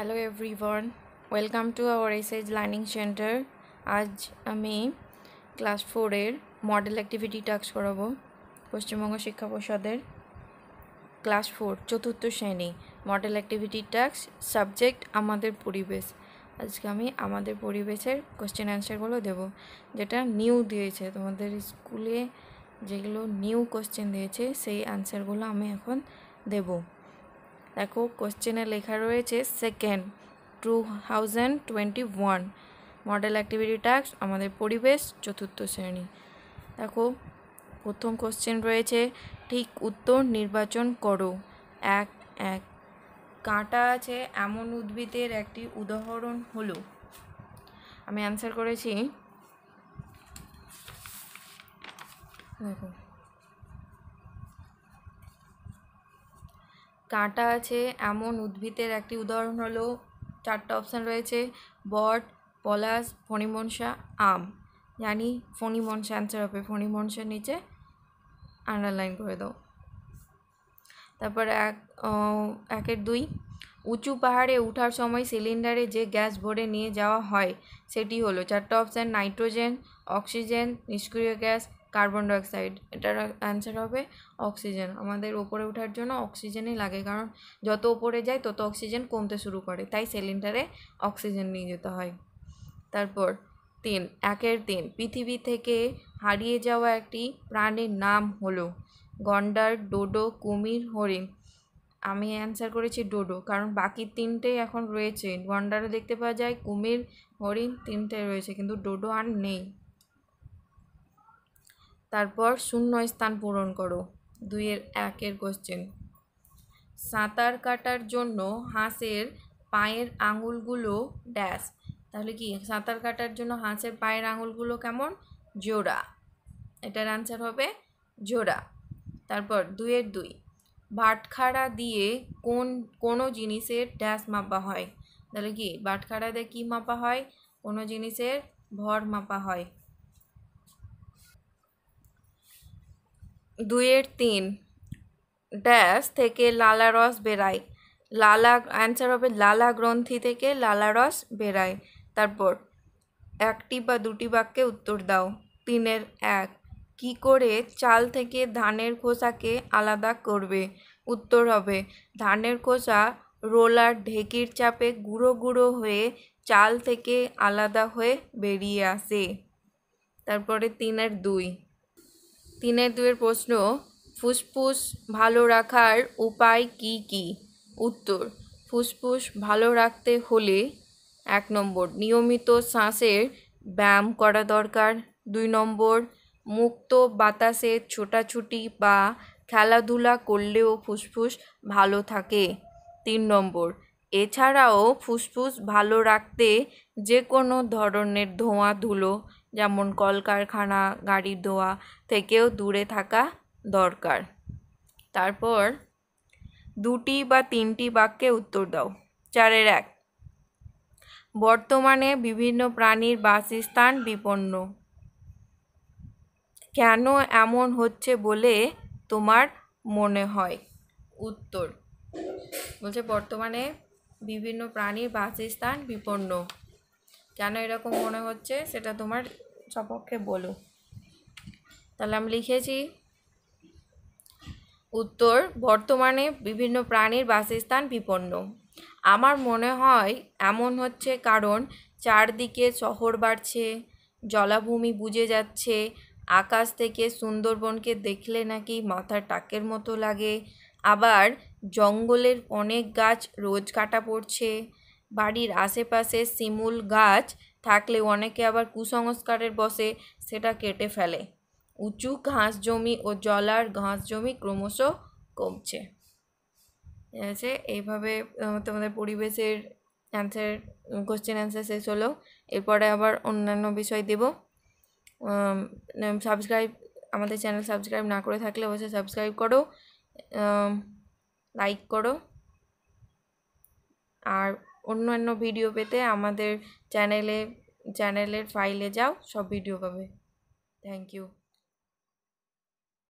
hello everyone welcome to our এসএজ learning centre আজ আমি ক্লাস ফোরের মডেল অ্যাক্টিভিটি টাস্ক করাবো পশ্চিমবঙ্গ শিক্ষা পরিষদের ক্লাস ফোর চতুর্থ শ্রেণী মডেল অ্যাক্টিভিটি টাস্ক সাবজেক্ট আমাদের পরিবেশ আজকে আমি আমাদের পরিবেশের কোশ্চেন অ্যান্সারগুলো দেবো যেটা নিউ দিয়েছে তোমাদের স্কুলে যেগুলো নিউ কোশ্চেন দিয়েছে সেই অ্যান্সারগুলো আমি এখন দেবো দেখো কোশ্চেনে লেখা রয়েছে second two thousand twenty one model activity task আমাদের পরিবেশ চতুর্থ শ্রেণী দেখো প্রথম কোশ্চেন রয়েছে ঠিক উত্তর নির্বাচন করো এক এক কাঁটা আছে এমন উদ্ভিদের একটি উদাহরণ হলো আমি অ্যান্সার করেছি দেখো কাঁটা আছে এমন উদ্ভিদের একটি উদাহরণ হলো চারটা অপশান রয়েছে বট পলাশ ফণিমনসা আম জানি ফণিমনসা অ্যান্সার হবে ফণিমনসার নিচে আন্ডারলাইন করে দাও তারপর এক একের দুই উঁচু পাহাড়ে ওঠার সময় সিলিন্ডারে যে গ্যাস ভরে নিয়ে যাওয়া হয় সেটি হলো চারটা অপশান নাইট্রোজেন অক্সিজেন নিষ্ক্রিয় গ্যাস কার্বন ডাইঅক্সাইড এটার অ্যান্সার হবে অক্সিজেন আমাদের ওপরে ওঠার জন্য অক্সিজেনই লাগে কারণ যত ওপরে যায় তত অক্সিজেন কমতে শুরু করে তাই সিলিন্ডারে অক্সিজেন নিয়ে যেতে হয় তারপর তিন একের তিন পৃথিবী থেকে হারিয়ে যাওয়া একটি প্রাণীর নাম হলো গন্ডার ডোডো কুমির হরিণ আমি অ্যান্সার করেছি ডোডো কারণ বাকি তিনটেই এখন রয়েছে গন্ডারও দেখতে পাওয়া যায় কুমির হরিণ তিনটে রয়েছে কিন্তু ডোডো আর নেই তারপর শূন্য স্থান পূরণ করো দুইয়ের একের কোশ্চেন সাঁতার কাটার জন্য হাঁসের পায়ের আঙুলগুলো ড্যাশ তাহলে কি সাঁতার কাটার জন্য হাঁসের পায়ের আঙুলগুলো কেমন জোড়া এটার আনসার হবে জোড়া তারপর দুইয়ের দুই বাটখারা দিয়ে কোন কোনো জিনিসের ড্যাশ মাপা হয় তাহলে কি বাটখারা দিয়ে কী মাপা হয় কোনো জিনিসের ভর মাপা হয় দুইয়ের তিন ড্যাশ থেকে লালা রস বেরায় লালা অ্যান্সার হবে লালা গ্রন্থি থেকে লালা রস বেরায় তারপর একটি বা দুটি বাক্যে উত্তর দাও তিনের এক কি করে চাল থেকে ধানের খোসাকে আলাদা করবে উত্তর হবে ধানের খোসা রোলার ঢেকির চাপে গুঁড়ো গুঁড়ো হয়ে চাল থেকে আলাদা হয়ে বেরিয়ে আসে তারপরে তিনের দুই তিনের দুয়ের প্রশ্ন ফুসফুস ভালো রাখার উপায় কি কি উত্তর ফুসফুস ভালো রাখতে হলে এক নম্বর নিয়মিত শ্বাসের ব্যায়াম করা দরকার দুই নম্বর মুক্ত বাতাসে ছোটাছুটি বা খেলাধুলা করলেও ফুসফুস ভালো থাকে তিন নম্বর এছাড়াও ফুসফুস ভালো রাখতে যে কোনো ধরনের ধোঁয়া ধুলো যেমন কলকারখানা গাড়ির ধোয়া থেকেও দূরে থাকা দরকার তারপর দুটি বা তিনটি বাক্যে উত্তর দাও চারের এক বর্তমানে বিভিন্ন প্রাণীর বাসস্থান বিপন্ন কেন এমন হচ্ছে বলে তোমার মনে হয় উত্তর বলছে বর্তমানে বিভিন্ন প্রাণীর বাসস্থান বিপন্ন কেন এরকম মনে হচ্ছে সেটা তোমার সপক্ষে বলো তাহলে আমি লিখেছি উত্তর বর্তমানে বিভিন্ন প্রাণীর বাসস্থান বিপন্ন আমার মনে হয় এমন হচ্ছে কারণ চারদিকে শহর বাড়ছে জলাভূমি বুঝে যাচ্ছে আকাশ থেকে সুন্দরবনকে দেখলে নাকি মাথার টাকের মতো লাগে আবার জঙ্গলের অনেক গাছ রোজ কাটা পড়ছে বাড়ির আশেপাশে শিমুল গাছ থাকলেও অনেকে আবার কুসংস্কারের বসে সেটা কেটে ফেলে উঁচু ঘাস জমি ও জলার ঘাস জমি ক্রমশ কমছে ঠিক আছে এইভাবে তোমাদের পরিবেশের অ্যান্সার কোশ্চেন অ্যান্সার শেষ হলো এরপরে আবার অন্যান্য বিষয় দেব সাবস্ক্রাইব আমাদের চ্যানেল সাবস্ক্রাইব না করে থাকলে অবশ্যই সাবস্ক্রাইব করো লাইক করো আর অন্যান্য ভিডিও পেতে আমাদের চ্যানেলে চ্যানেলের ফাইলে যাও সব ভিডিও পাবে থ্যাংক ইউ